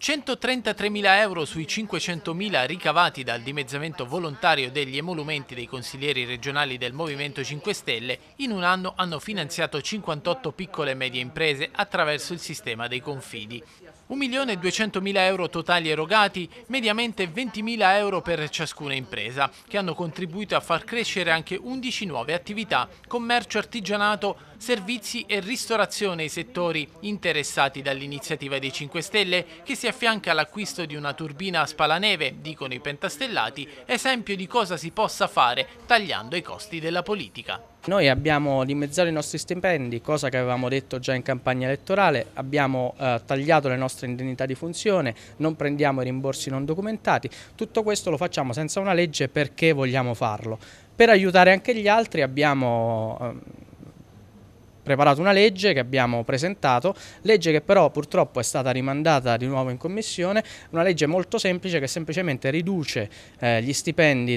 133.000 euro sui 500.000 ricavati dal dimezzamento volontario degli emolumenti dei consiglieri regionali del Movimento 5 Stelle in un anno hanno finanziato 58 piccole e medie imprese attraverso il sistema dei confidi. 1.200.000 euro totali erogati, mediamente 20.000 euro per ciascuna impresa, che hanno contribuito a far crescere anche 11 nuove attività, commercio, artigianato, servizi e ristorazione, i settori interessati dall'iniziativa dei 5 Stelle, che si affianca all'acquisto di una turbina a spalaneve, dicono i pentastellati, esempio di cosa si possa fare tagliando i costi della politica. Noi abbiamo dimezzato i nostri stipendi, cosa che avevamo detto già in campagna elettorale, abbiamo eh, tagliato le nostre indennità di funzione, non prendiamo i rimborsi non documentati, tutto questo lo facciamo senza una legge perché vogliamo farlo. Per aiutare anche gli altri abbiamo... Eh, preparato una legge che abbiamo presentato, legge che però purtroppo è stata rimandata di nuovo in commissione, una legge molto semplice che semplicemente riduce eh, gli stipendi,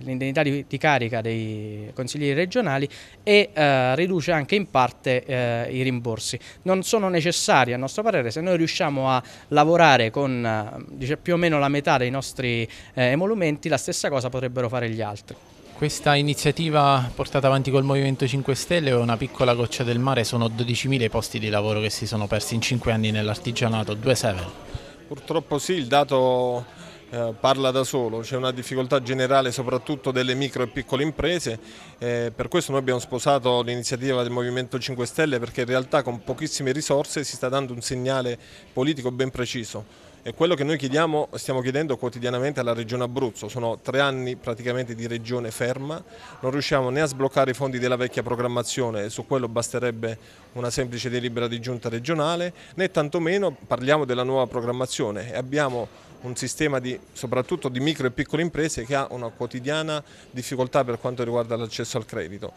l'indennità di, di, carica dei consiglieri regionali e eh, riduce anche in parte eh, i rimborsi. Non sono necessari a nostro parere, se noi riusciamo a lavorare con dice, più o meno la metà dei nostri eh, emolumenti, la stessa cosa potrebbero fare gli altri. Questa iniziativa portata avanti col Movimento 5 Stelle è una piccola goccia del mare, sono 12.000 i posti di lavoro che si sono persi in 5 anni nell'artigianato, 2-7. Purtroppo sì, il dato eh, parla da solo, c'è una difficoltà generale soprattutto delle micro e piccole imprese, eh, per questo noi abbiamo sposato l'iniziativa del Movimento 5 Stelle perché in realtà con pochissime risorse si sta dando un segnale politico ben preciso. E quello che noi chiediamo, stiamo chiedendo quotidianamente alla Regione Abruzzo, sono tre anni praticamente di regione ferma, non riusciamo né a sbloccare i fondi della vecchia programmazione e su quello basterebbe una semplice delibera di giunta regionale, né tantomeno parliamo della nuova programmazione e abbiamo un sistema di, soprattutto di micro e piccole imprese che ha una quotidiana difficoltà per quanto riguarda l'accesso al credito.